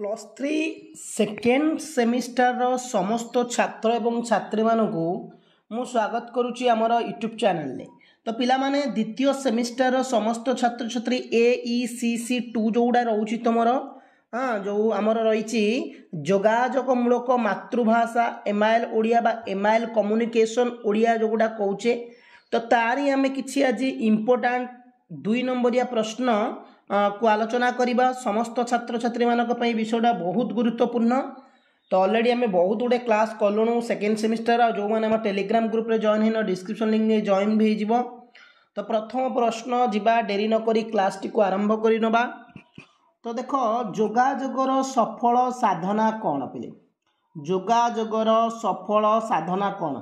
plus three second ସେମିଷ୍ଟାରର ସମସ୍ତ ଛାତ୍ର ଏବଂ ଛାତ୍ରୀମାନଙ୍କୁ ମୁଁ ସ୍ୱାଗତ କରୁଛି ଆମର ୟୁଟ୍ୟୁବ୍ ଚ୍ୟାନେଲରେ ତ ପିଲାମାନେ ଦ୍ୱିତୀୟ ସେମିଷ୍ଟାରର ସମସ୍ତ ଛାତ୍ରଛାତ୍ରୀ A E C C two ଯେଉଁଗୁଡ଼ା ରହୁଛି ତୁମର ହଁ ଯେଉଁ ଆମର ରହିଛି ଯୋଗାଯୋଗମୂଳକ ମାତୃଭାଷା ଏମାଏଲ୍ ଓଡ଼ିଆ ବା ଏମାଏଲ୍ କମ୍ୟୁନିକେସନ୍ ଓଡ଼ିଆ ଯେଉଁଗୁଡ଼ା କହୁଛେ ତ ତାରି ଆମେ କିଛି ଆଜି ଇମ୍ପୋର୍ଟାଣ୍ଟ ଦୁଇ ନମ୍ବରିଆ ପ୍ରଶ୍ନ কু আলোচনা করা সমস্ত ছাত্রছাত্রী মানি বিষয়টা বহুত গুরুত্বপূর্ণ তো অলরেডি আমি বহুত গুড়ে ক্লাস কলু সেকেন্ড সেমিস্টার আর যে আমার টেলিগ্রাম গ্রুপে জয়েন হয়ে ডিসক্রিপশন লিঙ্ক জয়েন বি হয়ে তো প্রথম প্রশ্ন যা ডেরি নকি ক্লাসটি আরম্ভ করে নেবা তো দেখ যোগাযোগর সফল সাধনা কণ পিলে যোগাযোগর সফল সাধনা কণ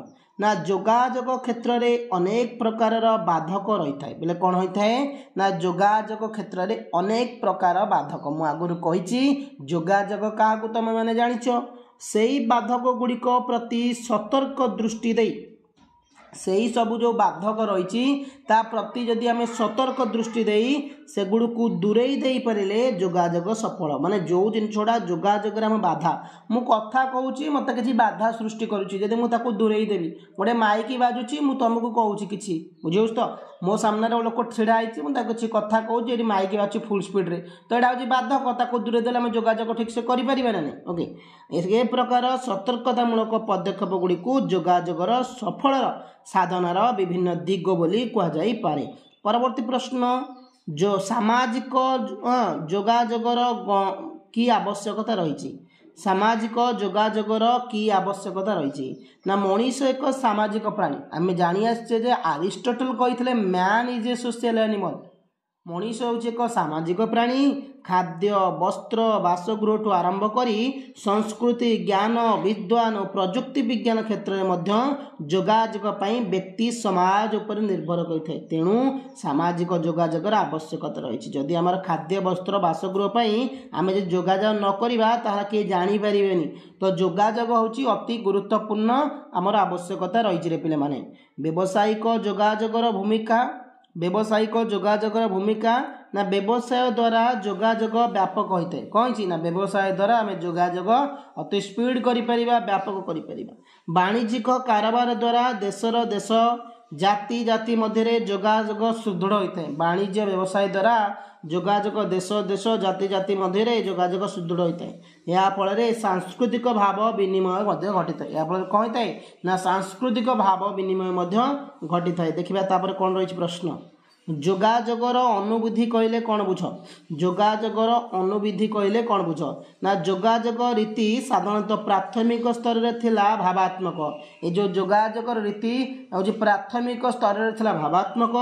ନା ଯୋଗାଯୋଗ କ୍ଷେତ୍ରରେ ଅନେକ ପ୍ରକାରର ବାଧକ ରହିଥାଏ ବୋଲେ କ'ଣ ହୋଇଥାଏ ନା ଯୋଗାଯୋଗ କ୍ଷେତ୍ରରେ ଅନେକ ପ୍ରକାର ବାଧକ ମୁଁ ଆଗରୁ କହିଛି ଯୋଗାଯୋଗ କାହାକୁ ତୁମେମାନେ ଜାଣିଛ ସେଇ ବାଧକ ଗୁଡ଼ିକ ପ୍ରତି ସତର୍କ ଦୃଷ୍ଟି ଦେଇ ସେଇ ସବୁ ଯେଉଁ ବାଧକ ରହିଛି ତା ପ୍ରତି ଯଦି ଆମେ ସତର୍କ ଦୃଷ୍ଟି ଦେଇ ସେଗୁଡ଼ିକୁ ଦୂରେଇ ଦେଇପାରିଲେ ଯୋଗାଯୋଗ ସଫଳ ମାନେ ଯେଉଁ ଜିନିଷଟା ଯୋଗାଯୋଗରେ ଆମ ବାଧା ମୁଁ କଥା କହୁଛି ମୋତେ କିଛି ବାଧା ସୃଷ୍ଟି କରୁଛି ଯଦି ମୁଁ ତାକୁ ଦୂରେଇ ଦେବି ଗୋଟେ ମାଇକି ବାଜୁଛି ମୁଁ ତୁମକୁ କହୁଛି କିଛି ବୁଝିହେଉଛି ତ ମୋ ସାମ୍ନାରେ ଲୋକ ଛିଡ଼ା ହେଇଛି ମୁଁ ତାକୁ କିଛି କଥା କହୁଛି ଏଠି ମାଇକି ବାଜୁଛି ଫୁଲ୍ ସ୍ପିଡ଼୍ରେ ତ ଏଇଟା ହେଉଛି ବାଧକ ତାକୁ ଦୂରେଇ ଦେଲେ ଆମେ ଯୋଗାଯୋଗ ଠିକ୍ସେ କରିପାରିବା ନା ନାହିଁ ଓକେ ଏ ପ୍ରକାର ସତର୍କତାମୂଳକ ପଦକ୍ଷେପଗୁଡ଼ିକୁ ଯୋଗାଯୋଗର ସଫଳର ସାଧନାର ବିଭିନ୍ନ ଦିଗ ବୋଲି କୁହାଯାଏ କରାଯାଇପାରେ ପରବର୍ତ୍ତୀ ପ୍ରଶ୍ନ ଯେଉଁ ସାମାଜିକ ଯୋଗାଯୋଗର କି ଆବଶ୍ୟକତା ରହିଛି ସାମାଜିକ ଯୋଗାଯୋଗର କି ଆବଶ୍ୟକତା ରହିଛି ନା ମଣିଷ ଏକ ସାମାଜିକ ପ୍ରାଣୀ ଆମେ ଜାଣିଆସିଛେ ଯେ ଆରିଷ୍ଟଟଲ୍ କହିଥିଲେ man is a social animal ମଣିଷ ହେଉଛି ଏକ ସାମାଜିକ ପ୍ରାଣୀ ଖାଦ୍ୟ ବସ୍ତ୍ର ବାସଗୃହଠୁ ଆରମ୍ଭ କରି ସଂସ୍କୃତି ଜ୍ଞାନ ବିଦ୍ୱାନ ଓ ପ୍ରଯୁକ୍ତି ବିଜ୍ଞାନ କ୍ଷେତ୍ରରେ ମଧ୍ୟ ଯୋଗାଯୋଗ ପାଇଁ ବ୍ୟକ୍ତି ସମାଜ ଉପରେ ନିର୍ଭର କରିଥାଏ ତେଣୁ ସାମାଜିକ ଯୋଗାଯୋଗର ଆବଶ୍ୟକତା ରହିଛି ଯଦି ଆମର ଖାଦ୍ୟ ବସ୍ତ୍ର ବାସଗୃହ ପାଇଁ ଆମେ ଯଦି ଯୋଗାଯୋଗ ନ କରିବା ତାହା କିଏ ଜାଣିପାରିବେନି ତ ଯୋଗାଯୋଗ ହେଉଛି ଅତି ଗୁରୁତ୍ୱପୂର୍ଣ୍ଣ ଆମର ଆବଶ୍ୟକତା ରହିଛିରେ ପିଲାମାନେ ବ୍ୟବସାୟିକ ଯୋଗାଯୋଗର ଭୂମିକା ବ୍ୟବସାୟିକ ଯୋଗାଯୋଗର ଭୂମିକା ନା ବ୍ୟବସାୟ ଦ୍ୱାରା ଯୋଗାଯୋଗ ବ୍ୟାପକ ହୋଇଥାଏ କ'ଣ କହିଛି ନା ବ୍ୟବସାୟ ଦ୍ୱାରା ଆମେ ଯୋଗାଯୋଗ ଅତି ସ୍ପିଡ଼୍ କରିପାରିବା ବ୍ୟାପକ କରିପାରିବା ବାଣିଜ୍ୟିକ କାରବାର ଦ୍ୱାରା ଦେଶର ଦେଶ ଜାତି ଜାତି ମଧ୍ୟରେ ଯୋଗାଯୋଗ ସୁଦୃଢ଼ ହୋଇଥାଏ ବାଣିଜ୍ୟ ବ୍ୟବସାୟ ଦ୍ୱାରା ଯୋଗାଯୋଗ ଦେଶ ଦେଶ ଜାତି ଜାତି ମଧ୍ୟରେ ଯୋଗାଯୋଗ ସୁଦୃଢ଼ ହୋଇଥାଏ ଏହା ଫଳରେ ସାଂସ୍କୃତିକ ଭାବ ବିନିମୟ ମଧ୍ୟ ଘଟିଥାଏ ଏହା ଫଳରେ କ'ଣ ହୋଇଥାଏ ନା ସାଂସ୍କୃତିକ ଭାବ ବିନିମୟ ମଧ୍ୟ ଘଟିଥାଏ ଦେଖିବା ତାପରେ କ'ଣ ରହିଛି ପ୍ରଶ୍ନ ଯୋଗାଯୋଗର ଅନୁବିଧି କହିଲେ କ'ଣ ବୁଝ ଯୋଗାଯୋଗର ଅନୁବିଧି କହିଲେ କ'ଣ ବୁଝ ନା ଯୋଗାଯୋଗ ରୀତି ସାଧାରଣତଃ ପ୍ରାଥମିକ ସ୍ତରରେ ଥିଲା ଭାବାତ୍ମକ ଏ ଯେଉଁ ଯୋଗାଯୋଗର ରୀତି ହେଉଛି ପ୍ରାଥମିକ ସ୍ତରରେ ଥିଲା ଭାବାତ୍ମକ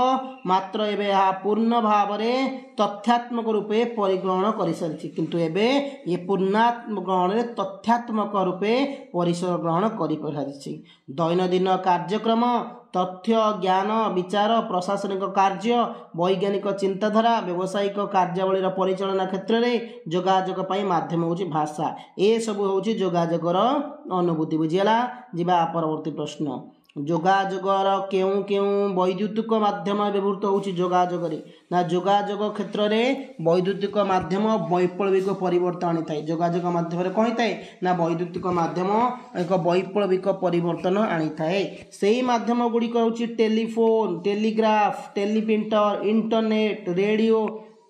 ମାତ୍ର ଏବେ ଏହା ପୂର୍ଣ୍ଣ ଭାବରେ ତଥ୍ୟାତ୍ମକ ରୂପେ ପରିଗ୍ରହଣ କରିସାରିଛି କିନ୍ତୁ ଏବେ ଏ ପୂର୍ଣ୍ଣାତ୍ମଗ୍ରହଣରେ ତଥ୍ୟାତ୍ମକ ରୂପେ ପରିସର ଗ୍ରହଣ କରିପାରିଛି ଦୈନନ୍ଦିନ କାର୍ଯ୍ୟକ୍ରମ ତଥ୍ୟ ଜ୍ଞାନ ବିଚାର ପ୍ରଶାସନିକ କାର୍ଯ୍ୟ ବୈଜ୍ଞାନିକ ଚିନ୍ତାଧାରା ବ୍ୟବସାୟିକ କାର୍ଯ୍ୟାବଳୀର ପରିଚାଳନା କ୍ଷେତ୍ରରେ ଯୋଗାଯୋଗ ପାଇଁ ମାଧ୍ୟମ ହେଉଛି ଭାଷା ଏସବୁ ହେଉଛି ଯୋଗାଯୋଗର ଅନୁଭୂତି ବୁଝିଗଲା ଯିବା ପରବର୍ତ୍ତୀ ପ୍ରଶ୍ନ ଯୋଗାଯୋଗର କେଉଁ କେଉଁ ବୈଦ୍ୟୁତିକ ମାଧ୍ୟମ ବ୍ୟବହୃତ ହେଉଛି ଯୋଗାଯୋଗରେ ନା ଯୋଗାଯୋଗ କ୍ଷେତ୍ରରେ ବୈଦ୍ୟୁତିକ ମାଧ୍ୟମ ବୈପ୍ଳବିକ ପରିବର୍ତ୍ତନ ଆଣିଥାଏ ଯୋଗାଯୋଗ ମାଧ୍ୟମରେ କ'ଣ ହେଇଥାଏ ନା ବୈଦ୍ୟୁତିକ ମାଧ୍ୟମ ଏକ ବୈପ୍ଳବିକ ପରିବର୍ତ୍ତନ ଆଣିଥାଏ ସେହି ମାଧ୍ୟମ ଗୁଡ଼ିକ ହେଉଛି telephone telegraph teleprinter internet radio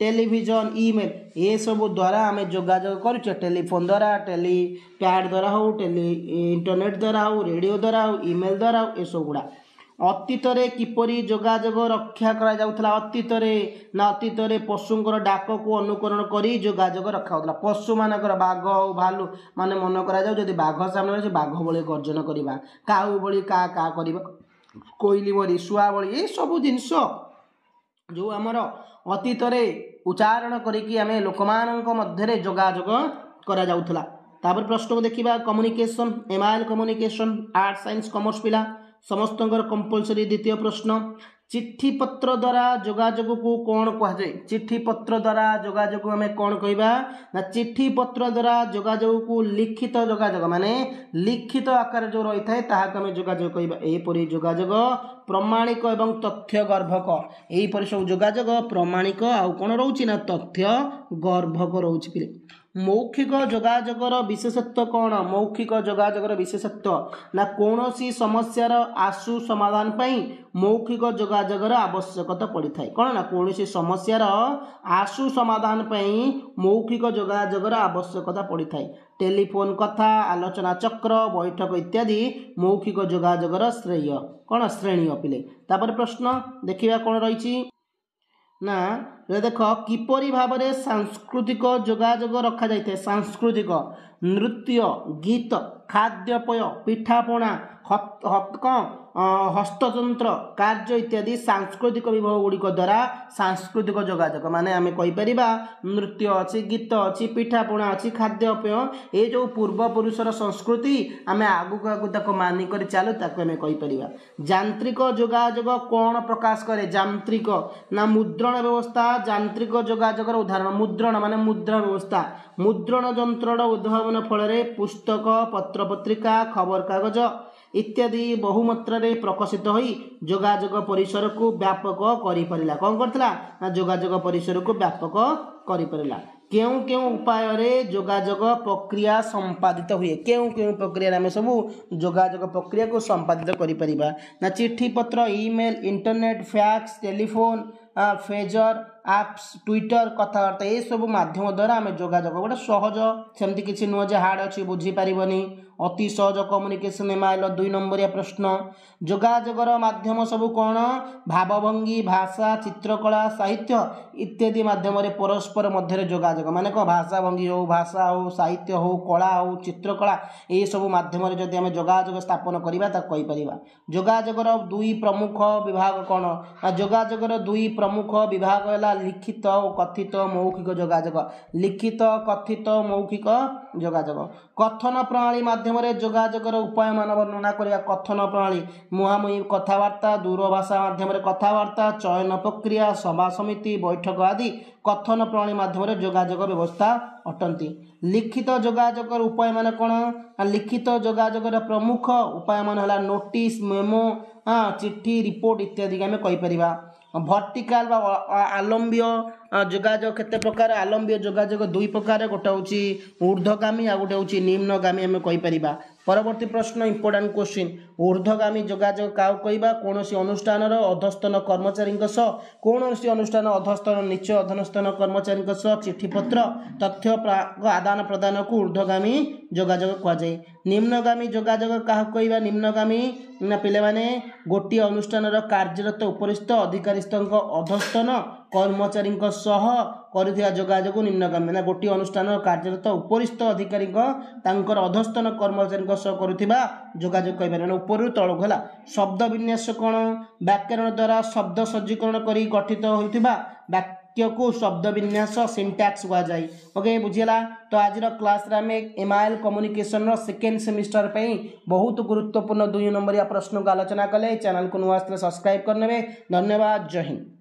television email ଏସବୁ ଦ୍ୱାରା ଆମେ ଯୋଗାଯୋଗ କରୁଛେ ଟେଲିଫୋନ୍ ଦ୍ୱାରା ଟେଲି ପ୍ୟାଡ଼ ଦ୍ୱାରା ହେଉ ଟେଲି ଇଣ୍ଟରନେଟ୍ ଦ୍ୱାରା ହେଉ ରେଡ଼ିଓ ଦ୍ୱାରା ହେଉ ଇମେଲ ଦ୍ୱାରା ହେଉ ଏସବୁ ଗୁଡ଼ା ଅତୀତରେ କିପରି ଯୋଗାଯୋଗ ରକ୍ଷା କରାଯାଉଥିଲା ଅତୀତରେ ନା ଅତୀତରେ ପଶୁଙ୍କର ଡାକକୁ ଅନୁକରଣ କରି ଯୋଗାଯୋଗ ରଖାଯାଉଥିଲା ପଶୁମାନଙ୍କର ବାଘ ହେଉ ଭାଲୁ ମାନେ ମନେ କରାଯାଉ ଯଦି ବାଘ ସାମ୍ନାରେ ସେ ବାଘ ଭଳି ଗର୍ଜନ କରିବା କାଉ ଭଳି କା କା କରିବା କୋଇଲି ଭଳି ଶୁଆ ଭଳି ଏସବୁ ଜିନିଷ ଯେଉଁ ଆମର ଅତୀତରେ ଉଚ୍ଚାରଣ କରିକି ଆମେ ଲୋକମାନଙ୍କ ମଧ୍ୟରେ ଯୋଗାଯୋଗ କରାଯାଉଥିଲା ତାପରେ ପ୍ରଶ୍ନକୁ ଦେଖିବା communication M I L communication art science commerce ପିଲା ସମସ୍ତଙ୍କର କମ୍ପଲସରି ଦ୍ୱିତୀୟ ପ୍ରଶ୍ନ ଚିଠିପତ୍ର ଦ୍ୱାରା ଯୋଗାଯୋଗକୁ କ'ଣ କୁହାଯାଏ ଚିଠିପତ୍ର ଦ୍ୱାରା ଯୋଗାଯୋଗ ଆମେ କ'ଣ କହିବା ନା ଚିଠିପତ୍ର ଦ୍ୱାରା ଯୋଗାଯୋଗକୁ ଲିଖିତ ଯୋଗାଯୋଗ ମାନେ ଲିଖିତ ଆକାରରେ ଯେଉଁ ରହିଥାଏ ତାହାକୁ ଆମେ ଯୋଗାଯୋଗ କହିବା ଏହିପରି ଯୋଗାଯୋଗ ପ୍ରମାଣିକ ଏବଂ ତଥ୍ୟ ଗର୍ଭକ ଏହିପରି ସବୁ ଯୋଗାଯୋଗ ପ୍ରମାଣିକ ଆଉ କ'ଣ ରହୁଛି ନା ତଥ୍ୟ ଗର୍ଭକ ରହୁଛି ପିଲେ ମୌଖିକ ଯୋଗାଯୋଗର ବିଶେଷତ୍ୱ କ'ଣ ମୌଖିକ ଯୋଗାଯୋଗର ବିଶେଷତ୍ୱ ନା କୌଣସି ସମସ୍ୟାର ଆଶୁ ସମାଧାନ ପାଇଁ ମୌଖିକ ଯୋଗାଯୋଗର ଆବଶ୍ୟକତା ପଡ଼ିଥାଏ କ'ଣ ନା କୌଣସି ସମସ୍ୟାର ଆଶୁ ସମାଧାନ ପାଇଁ ମୌଖିକ ଯୋଗାଯୋଗର ଆବଶ୍ୟକତା ପଡ଼ିଥାଏ ଟେଲିଫୋନ୍ କଥା ଆଲୋଚନା ଚକ୍ର ବୈଠକ ଇତ୍ୟାଦି ମୌଖିକ ଯୋଗାଯୋଗର ଶ୍ରେୟ କ'ଣ ଶ୍ରେଣୀ ଅପିଲେ ତାପରେ ପ୍ରଶ୍ନ ଦେଖିବା କ'ଣ ରହିଛି ନା ଦେଖ କିପରି ଭାବରେ ସାଂସ୍କୃତିକ ଯୋଗାଯୋଗ ରଖାଯାଇଥାଏ ସାଂସ୍କୃତିକ ନୃତ୍ୟ ଗୀତ ଖାଦ୍ୟପେୟ ପିଠାପଣା କ'ଣ ହସ୍ତତନ୍ତ୍ର କାର୍ଯ୍ୟ ଇତ୍ୟାଦି ସାଂସ୍କୃତିକ ବିଭାଗ ଗୁଡ଼ିକ ଦ୍ୱାରା ସାଂସ୍କୃତିକ ଯୋଗାଯୋଗ ମାନେ ଆମେ କହିପାରିବା ନୃତ୍ୟ ଅଛି ଗୀତ ଅଛି ପିଠାପଣା ଅଛି ଖାଦ୍ୟପେୟ ଏ ଯେଉଁ ପୂର୍ବପୁରୁଷର ସଂସ୍କୃତି ଆମେ ଆଗକୁ ଆଗକୁ ତାକୁ ମାନିକରି ଚାଲୁ ତାକୁ ଆମେ କହିପାରିବା ଯାନ୍ତ୍ରିକ ଯୋଗାଯୋଗ କ'ଣ ପ୍ରକାଶ କରେ ଯାନ୍ତ୍ରିକ ନା ମୁଦ୍ରଣ ବ୍ୟବସ୍ଥା ଯାନ୍ତ୍ରିକ ଯୋଗାଯୋଗର ଉଦାହରଣ ମୁଦ୍ରଣ ମାନେ ମୁଦ୍ରା ବ୍ୟବସ୍ଥା ମୁଦ୍ରଣ ଯନ୍ତ୍ରର ଉଦ୍ଭାବନ ଆଗମନ ଫଳରେ ପୁସ୍ତକ ପତ୍ର ପତ୍ରିକା ଖବରକାଗଜ ଇତ୍ୟାଦି ବହୁମାତ୍ରାରେ ପ୍ରକାଶିତ ହୋଇ ଯୋଗାଯୋଗ ପରିସରକୁ ବ୍ୟାପକ କରିପାରିଲା କ'ଣ କରିଥିଲା ନା ଯୋଗାଯୋଗ ପରିସରକୁ ବ୍ୟାପକ କରିପାରିଲା କେଉଁ କେଉଁ ଉପାୟରେ ଯୋଗାଯୋଗ ପ୍ରକ୍ରିୟା ସମ୍ପାଦିତ ହୁଏ କେଉଁ କେଉଁ ପ୍ରକ୍ରିୟାରେ ଆମେ ସବୁ ଯୋଗାଯୋଗ ପ୍ରକ୍ରିୟାକୁ ସମ୍ପାଦିତ କରିପାରିବା ନା ଚିଠିପତ୍ର ଇମେଲ୍ ଇଣ୍ଟରନେଟ୍ ଫ୍ୟାକ୍ସ ଟେଲିଫୋନ୍ ଫେଜର୍ ଆପ୍ସ ଟ୍ୱିଟର୍ କଥାବାର୍ତ୍ତା ଏସବୁ ମାଧ୍ୟମ ଦ୍ୱାରା ଆମେ ଯୋଗାଯୋଗ ଗୋଟେ ସହଜ ସେମିତି କିଛି ନୁହଁ ଯେ ହାର୍ଡ଼ ଅଛି ବୁଝିପାରିବନି ଅତି ସହଜ କମ୍ୟୁନିକେସନ୍ ଏମାଇଲ ଦୁଇ ନମ୍ବରିଆ ପ୍ରଶ୍ନ ଯୋଗାଯୋଗର ମାଧ୍ୟମ ସବୁ କ'ଣ ଭାବଭଙ୍ଗୀ ଭାଷା ଚିତ୍ରକଳା ସାହିତ୍ୟ ଇତ୍ୟାଦି ମାଧ୍ୟମରେ ପରସ୍ପର ମଧ୍ୟରେ ଯୋଗାଯୋଗ ମାନେ କ'ଣ ଭାଷାଭଙ୍ଗୀ ହେଉ ଭାଷା ହେଉ ସାହିତ୍ୟ ହେଉ କଳା ହେଉ ଚିତ୍ରକଳା ଏହିସବୁ ମାଧ୍ୟମରେ ଯଦି ଆମେ ଯୋଗାଯୋଗ ସ୍ଥାପନ କରିବା ତାକୁ କହିପାରିବା ଯୋଗାଯୋଗର ଦୁଇ ପ୍ରମୁଖ ବିଭାଗ କ'ଣ ଯୋଗାଯୋଗର ଦୁଇ ପ୍ରମୁଖ ବିଭାଗ ହେଲା ଲିଖିତ ଓ କଥିତ ମୌଖିକ ଯୋଗାଯୋଗ ଲିଖିତ କଥିତ ମୌଖିକ ଯୋଗାଯୋଗ କଥନ ପ୍ରଣାଳୀ ମାଧ୍ୟମ ମାଧ୍ୟମରେ ଯୋଗାଯୋଗର ଉପାୟମାନ ବର୍ଣ୍ଣନା କରିବା କଥନ ପ୍ରଣାଳୀ ମୁହାଁମୁହିଁ କଥାବାର୍ତ୍ତା ଦୂରଭାଷା ମାଧ୍ୟମରେ କଥାବାର୍ତ୍ତା ଚୟନ ପ୍ରକ୍ରିୟା ସଭା ସମିତି ବୈଠକ ଆଦି କଥନ ପ୍ରଣାଳୀ ମାଧ୍ୟମରେ ଯୋଗାଯୋଗ ବ୍ୟବସ୍ଥା ଅଟନ୍ତି ଲିଖିତ ଯୋଗାଯୋଗର ଉପାୟମାନ କ'ଣ ଲିଖିତ ଯୋଗାଯୋଗର ପ୍ରମୁଖ ଉପାୟମାନ ହେଲା ନୋଟିସ୍ ମେମୋ ଚିଠି ରିପୋର୍ଟ ଇତ୍ୟାଦିକୁ ଆମେ କହିପାରିବା ଭର୍ଟିକାଲ ବା ଆଲମ୍ବୀୟ ଯୋଗାଯୋଗ କେତେ ପ୍ରକାର ଆଲମ୍ବୀୟ ଯୋଗାଯୋଗ ଦୁଇ ପ୍ରକାର ଗୋଟେ ହେଉଛି ଉର୍ଦ୍ଧ୍ୱଗାମୀ ଆଉ ଗୋଟେ ହେଉଛି ନିମ୍ନଗାମୀ ଆମେ କହିପାରିବା ପରବର୍ତ୍ତୀ ପ୍ରଶ୍ନ ଇମ୍ପୋର୍ଟାଣ୍ଟ କୋଶ୍ଚିନ୍ ଉର୍ଦ୍ଧ୍ୱଗାମୀ ଯୋଗାଯୋଗ କାହାକୁ କହିବା କୌଣସି ଅନୁଷ୍ଠାନର ଅଧସ୍ତନ କର୍ମଚାରୀଙ୍କ ସହ କୌଣସି ଅନୁଷ୍ଠାନ ଅଧସ୍ତନ ନିଚ ଅଧନସ୍ତନ କର୍ମଚାରୀଙ୍କ ସହ ଚିଠିପତ୍ର ତଥ୍ୟ ଆଦାନ ପ୍ରଦାନକୁ ଉର୍ଦ୍ଧ୍ୱଗାମୀ ଯୋଗାଯୋଗ କୁହାଯାଏ ନିମ୍ନଗାମୀ ଯୋଗାଯୋଗ କାହାକୁ କହିବା ନିମ୍ନଗାମୀ ନା ପିଲାମାନେ ଗୋଟିଏ ଅନୁଷ୍ଠାନର କାର୍ଯ୍ୟରତ ଉପରିସ୍ଥ ଅଧିକାରୀସ୍ଥଙ୍କ ଅଧସ୍ତନ କର୍ମଚାରୀଙ୍କ ସହ କରୁଥିବା ଯୋଗାଯୋଗ ନିମ୍ନଗାମୀ ନା ଗୋଟିଏ ଅନୁଷ୍ଠାନର କାର୍ଯ୍ୟରତ ଉପରିସ୍ଥ ଅଧିକାରୀଙ୍କ ତାଙ୍କର ଅଧସ୍ତନ କର୍ମଚାରୀଙ୍କ ସହ କରୁଥିବା ଯୋଗାଯୋଗ କହିପାରିବେ ମାନେ ଉପରରୁ ତଳକୁ ହେଲା ଶବ୍ଦ ବିନ୍ୟାସ କ'ଣ ବ୍ୟାକରଣ ଦ୍ୱାରା ଶବ୍ଦ ସଜ୍ଜୀକରଣ କରି ଗଠିତ ହୋଇଥିବା वाक्य को शब्द विन्यास सिंटैक्स कह जाए ओके बुझेगा तो आज class M I L communication second semester पर बहुत गुरुत्वपूर्ण दुई नंबरिया प्रश्न को आलोचना कले चेल को नुआ सब्सक्राइब करने धन्यवाद जय हिंद